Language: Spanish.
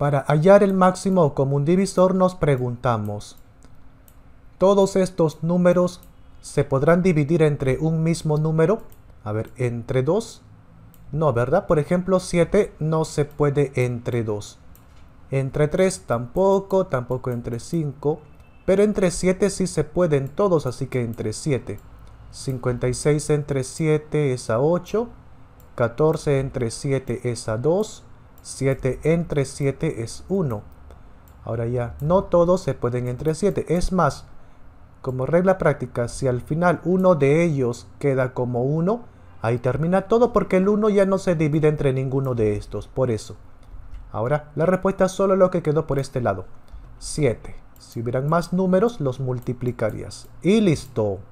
Para hallar el máximo común divisor nos preguntamos, ¿todos estos números se podrán dividir entre un mismo número? A ver, ¿entre 2? No, ¿verdad? Por ejemplo, 7 no se puede entre 2. Entre 3 tampoco, tampoco entre 5. Pero entre 7 sí se pueden todos, así que entre 7. 56 entre 7 es a 8. 14 entre 7 es a 2. 7 entre 7 es 1. Ahora ya, no todos se pueden entre 7. Es más, como regla práctica, si al final uno de ellos queda como 1, ahí termina todo porque el 1 ya no se divide entre ninguno de estos. Por eso. Ahora, la respuesta es solo lo que quedó por este lado. 7. Si hubieran más números, los multiplicarías. Y listo.